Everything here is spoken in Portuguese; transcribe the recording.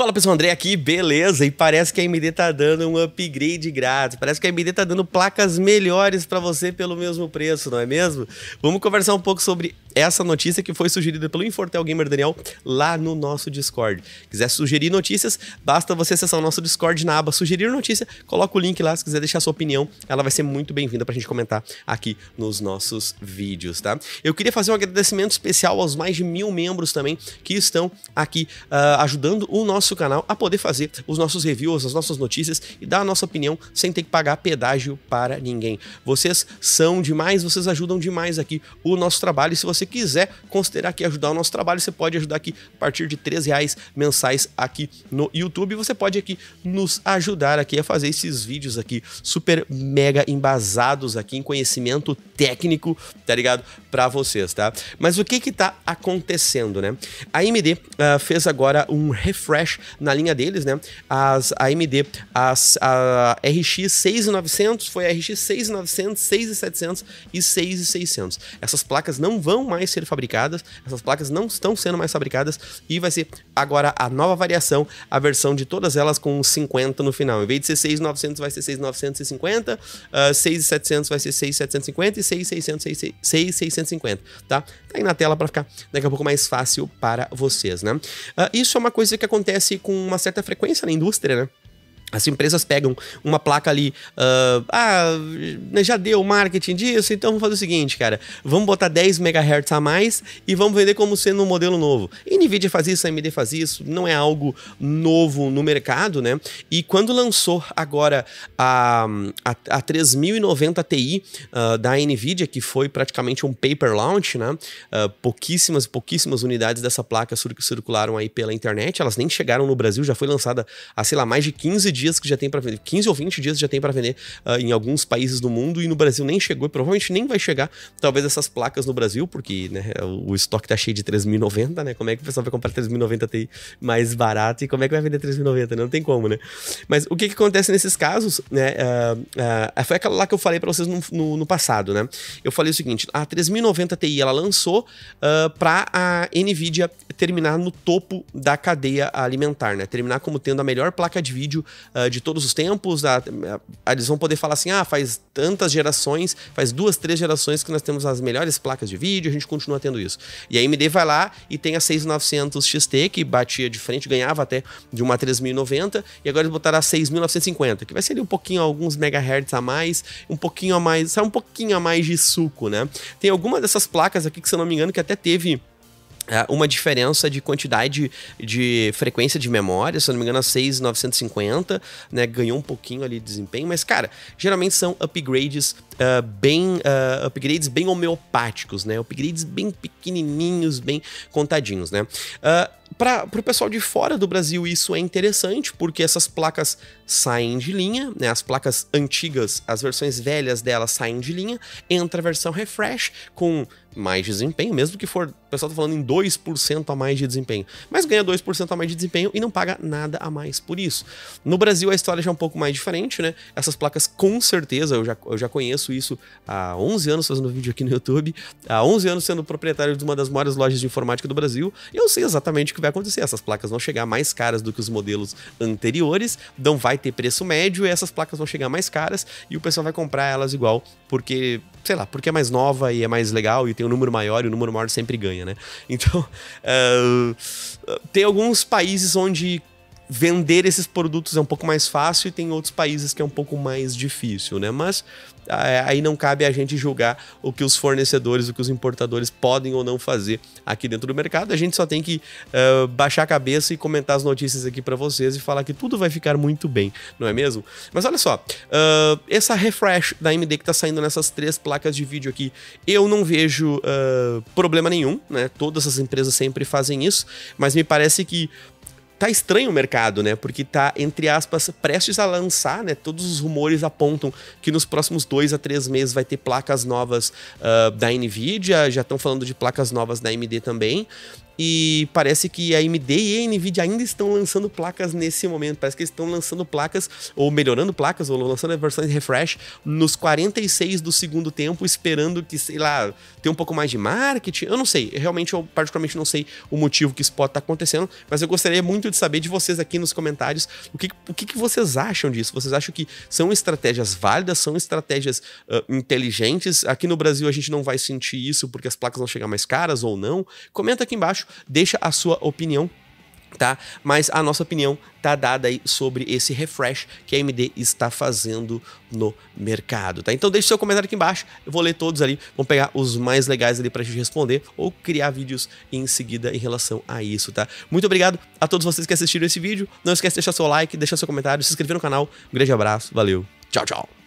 Fala pessoal, André aqui, beleza? E parece que a AMD tá dando um upgrade grátis. Parece que a AMD tá dando placas melhores para você pelo mesmo preço, não é mesmo? Vamos conversar um pouco sobre essa notícia que foi sugerida pelo Infortel Gamer Daniel lá no nosso Discord. Quiser sugerir notícias, basta você acessar o nosso Discord na aba Sugerir Notícia, coloca o link lá se quiser deixar sua opinião, ela vai ser muito bem-vinda pra gente comentar aqui nos nossos vídeos, tá? Eu queria fazer um agradecimento especial aos mais de mil membros também que estão aqui uh, ajudando o nosso canal a poder fazer os nossos reviews, as nossas notícias e dar a nossa opinião sem ter que pagar pedágio para ninguém. Vocês são demais, vocês ajudam demais aqui o nosso trabalho e se você quiser considerar que ajudar o nosso trabalho, você pode ajudar aqui a partir de R$ reais mensais aqui no YouTube. Você pode aqui nos ajudar aqui a fazer esses vídeos aqui super mega embasados aqui em conhecimento técnico, tá ligado? Para vocês, tá? Mas o que que tá acontecendo, né? A AMD uh, ah, fez agora um refresh na linha deles, né? As a AMD, as a RX 6900 foi a RX 6900, 6700 e 6600. Essas placas não vão mais sendo fabricadas, essas placas não estão sendo mais fabricadas e vai ser agora a nova variação, a versão de todas elas com 50 no final. Em vez de ser 6900 vai ser 6950, 6700 ah, vai ser 6750 e 6600 6650, tá? Tá aí na tela para ficar daqui a pouco mais fácil para vocês, né? Uh, isso é uma coisa que acontece com uma certa frequência na indústria, né? As empresas pegam uma placa ali, uh, ah, ah né, já deu marketing disso, então vamos fazer o seguinte, cara, vamos botar 10 MHz a mais e vamos vender como sendo um modelo novo. NVIDIA faz isso, AMD faz isso, não é algo novo no mercado, né? E quando lançou agora a, a, a 3090 Ti uh, da NVIDIA, que foi praticamente um paper launch, né? Uh, pouquíssimas, pouquíssimas unidades dessa placa circularam aí pela internet, elas nem chegaram no Brasil, já foi lançada há, sei lá, mais de 15 dias dias que já tem para vender, 15 ou 20 dias já tem para vender uh, em alguns países do mundo e no Brasil nem chegou e provavelmente nem vai chegar, talvez essas placas no Brasil, porque né, o estoque tá cheio de 3.090, né? Como é que o pessoal vai comprar 3.090 TI mais barato e como é que vai vender 3.090? Né, não tem como, né? Mas o que, que acontece nesses casos, né? Uh, uh, foi aquela lá que eu falei para vocês no, no, no, passado, né? Eu falei o seguinte: a 3090 Ti ela lançou uh, para a Nvidia terminar no topo da cadeia alimentar, né? Terminar como tendo a melhor placa de vídeo uh, de todos os tempos. A, a, eles vão poder falar assim: ah, faz tantas gerações, faz duas, três gerações que nós temos as melhores placas de vídeo, a gente continua tendo isso. E a AMD vai lá e tem a 6900 XT, que batia de frente, ganhava até de uma 3090, e agora eles botaram a 6950, que vai ser ali um pouquinho, alguns megahertz a mais, um pouquinho a mais, sai um pouquinho a mais de suco, né? Tem alguma dessas placas aqui que, se eu não me engano, que até teve é, uma diferença de quantidade de frequência de memória, se eu não me engano, a 6950, né? Ganhou um pouquinho ali de desempenho, mas, cara, geralmente são upgrades uh, bem. Uh, upgrades bem homeopáticos, né? Upgrades bem pequenininhos, bem contadinhos, né? Uh, ah, para o pessoal de fora do Brasil, isso é interessante, porque essas placas saem de linha, né? As placas antigas, as versões velhas delas saem de linha, entra a versão refresh com mais desempenho, mesmo que for, o pessoal tá falando em 2% a mais de desempenho, mas ganha 2% a mais de desempenho e não paga nada a mais por isso. No Brasil a história já é um pouco mais diferente, né? Essas placas com certeza, eu já, eu já conheço isso há 11 anos fazendo vídeo aqui no YouTube, há 11 anos sendo proprietário de uma das maiores lojas de informática do Brasil, eu sei exatamente o que vai acontecer, essas placas vão chegar mais caras do que os modelos anteriores, não vai ter preço médio e essas placas vão chegar mais caras e o pessoal vai comprar elas igual, porque sei lá, porque é mais nova e é mais legal e tem um número maior e o número maior sempre ganha, né? Então, uh, tem alguns países onde vender esses produtos é um pouco mais fácil e tem outros países que é um pouco mais difícil, né? Mas é, aí não cabe a gente julgar o que os fornecedores, o que os importadores podem ou não fazer aqui dentro do mercado. A gente só tem que uh, baixar a cabeça e comentar as notícias aqui para vocês e falar que tudo vai ficar muito bem, não é mesmo? Mas olha só, uh, essa refresh da AMD que tá saindo nessas três placas de vídeo aqui, eu não vejo uh, problema nenhum, né? Todas as empresas sempre fazem isso, mas me parece que tá estranho o mercado, né? Porque tá, entre aspas, prestes a lançar, né? Todos os rumores apontam que nos próximos dois a três meses vai ter placas novas uh, da NVIDIA, já estão falando de placas novas da AMD também. E parece que a AMD e a Nvidia ainda estão lançando placas nesse momento. Parece que eles estão lançando placas, ou melhorando placas, ou lançando versões de refresh nos 46 do segundo tempo, esperando que, sei lá, ter um pouco mais de marketing. Eu não sei. Realmente, eu particularmente não sei o motivo que isso pode estar tá acontecendo, mas eu gostaria muito de saber de vocês aqui nos comentários o que, o que, que vocês acham disso. Vocês acham que são estratégias válidas, são estratégias uh, inteligentes? Aqui no Brasil a gente não vai sentir isso porque as placas vão chegar mais caras ou não? Comenta aqui embaixo Deixa a sua opinião tá? Mas a nossa opinião tá dada aí sobre esse refresh que a AMD está fazendo no mercado, tá? Então deixe seu comentário aqui embaixo, eu vou ler todos ali, vamos pegar os mais legais ali pra gente responder ou criar vídeos em seguida em relação a isso, tá? Muito obrigado a todos vocês que assistiram esse vídeo, não esquece de deixar seu like, deixar seu comentário, se inscrever no canal, um grande abraço, valeu, tchau, tchau!